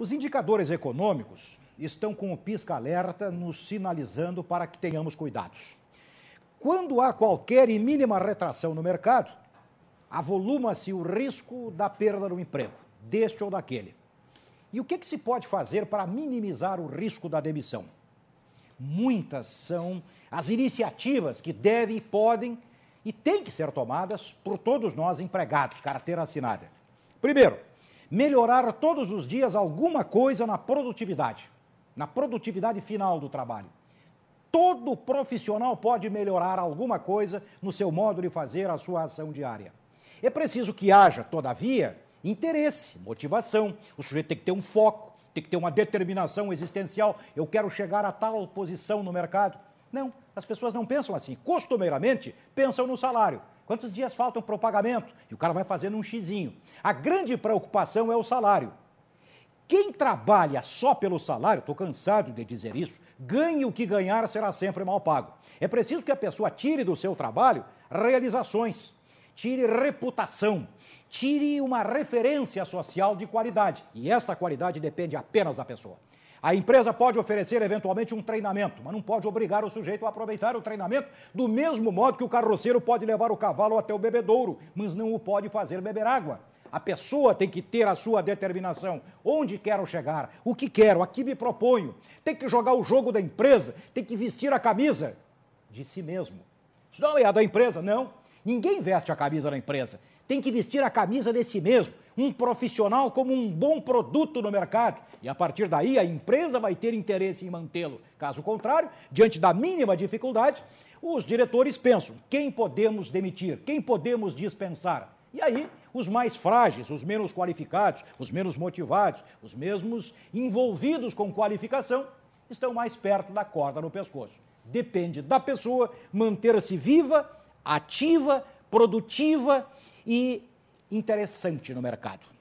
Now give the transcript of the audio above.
Os indicadores econômicos estão com o pisca-alerta nos sinalizando para que tenhamos cuidados. Quando há qualquer e mínima retração no mercado, avoluma-se o risco da perda do emprego, deste ou daquele. E o que, que se pode fazer para minimizar o risco da demissão? Muitas são as iniciativas que devem e podem e têm que ser tomadas por todos nós empregados, carteira assinada. Primeiro, melhorar todos os dias alguma coisa na produtividade, na produtividade final do trabalho. Todo profissional pode melhorar alguma coisa no seu modo de fazer a sua ação diária. É preciso que haja, todavia, interesse, motivação. O sujeito tem que ter um foco, tem que ter uma determinação existencial. Eu quero chegar a tal posição no mercado. Não, as pessoas não pensam assim. Costumeiramente, pensam no salário. Quantos dias faltam para o pagamento? E o cara vai fazendo um xizinho. A grande preocupação é o salário. Quem trabalha só pelo salário, estou cansado de dizer isso, ganhe o que ganhar será sempre mal pago. É preciso que a pessoa tire do seu trabalho realizações, tire reputação, tire uma referência social de qualidade. E esta qualidade depende apenas da pessoa. A empresa pode oferecer eventualmente um treinamento, mas não pode obrigar o sujeito a aproveitar o treinamento, do mesmo modo que o carroceiro pode levar o cavalo até o bebedouro, mas não o pode fazer beber água. A pessoa tem que ter a sua determinação. Onde quero chegar? O que quero? A que me proponho? Tem que jogar o jogo da empresa, tem que vestir a camisa de si mesmo. Isso não é a da empresa, não. Ninguém veste a camisa da empresa. Tem que vestir a camisa de si mesmo um profissional como um bom produto no mercado. E a partir daí a empresa vai ter interesse em mantê-lo. Caso contrário, diante da mínima dificuldade, os diretores pensam: quem podemos demitir? Quem podemos dispensar? E aí, os mais frágeis, os menos qualificados, os menos motivados, os mesmos envolvidos com qualificação, estão mais perto da corda no pescoço. Depende da pessoa manter-se viva, ativa, produtiva e interessante no mercado.